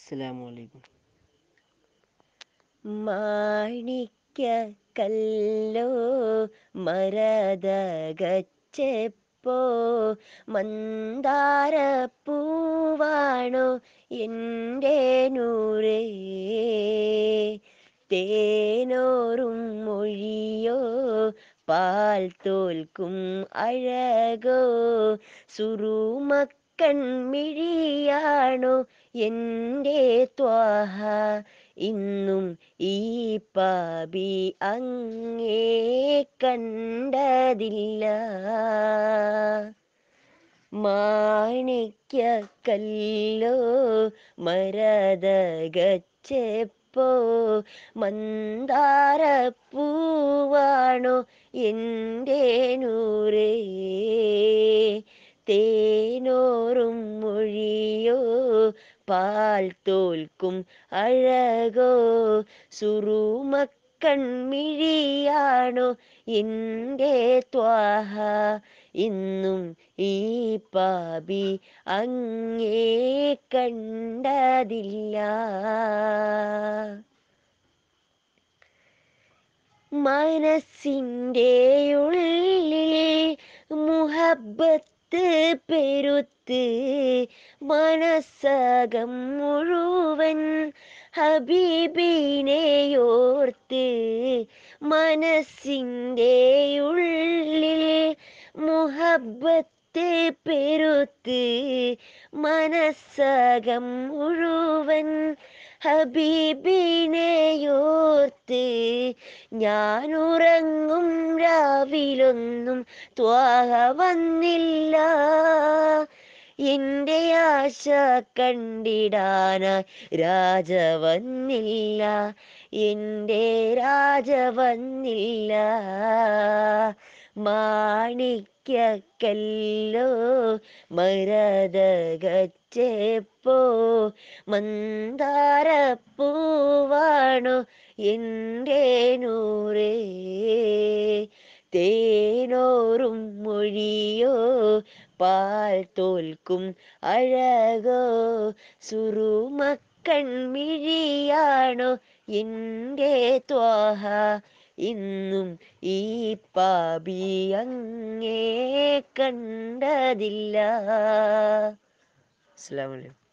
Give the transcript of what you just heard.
അസ്സലാമു അലൈക്കും മാണിക്ക കല്ലോ മരതകച്ചെപ്പോ മന്ദാര പൂവാണോ എൻ്റെ നൂറേ തേനോറും മൊഴിയോ പാൽ തോൽക്കും അഴകോ സുറുമക്ക കൺമിഴിയാണു എൻ്റെ ത്വാഹ ഇന്നും ഈ പാപി അങ്ങേ കണ്ടതില്ല മാണിക്യക്കല്ലോ മരതകച്ചെപ്പോ മന്ദാരപ്പൂവാണോ എൻ്റെ നൂറേ തേനോറും മൊഴിയോ പാൽ തോൽക്കും അഴകോ സുറുമക്കൺമിഴിയാണോ എൻ്റെ ത്വാഹ ഇന്നും ഈ പാപി അങ്ങേ കണ്ടതില്ല മനസ്സിൻ്റെ ഉള്ളിൽ മുഹബത്ത് പെരുത്ത് പെരുത്ത് മനസ്സകം മുഴുവൻ ഹബീബിനെയോർത്ത് മനസ്സിൻ്റെ ഉള്ളിൽ മുഹബത്ത് പെരുത്ത് മനസ്സകം മുഴുവൻ ഹബീബിനെയോർത്ത് ഞാൻ ഉറങ്ങും രാവിലൊന്നും ത്വാഹ വന്നില്ല എന്റെ ആശ കണ്ടിടാന രാജ വന്നില്ല എന്റെ രാജ വന്നില്ല മാണിക്കല്ലോ മരതകച്ചേപ്പോ മന്ദാരപ്പൂവാണു എൻ്റെ നൂറേ തേനോറും മൊഴിയോ പാൽ തോൽക്കും അഴകോ സുറുമക്കൺമിഴിയാണോ എൻ്റെ ത്വാഹ ഇന്നും ഈ പാപി അങ്ങേ കണ്ടതില്ല അസ്സാം വലൈക്കും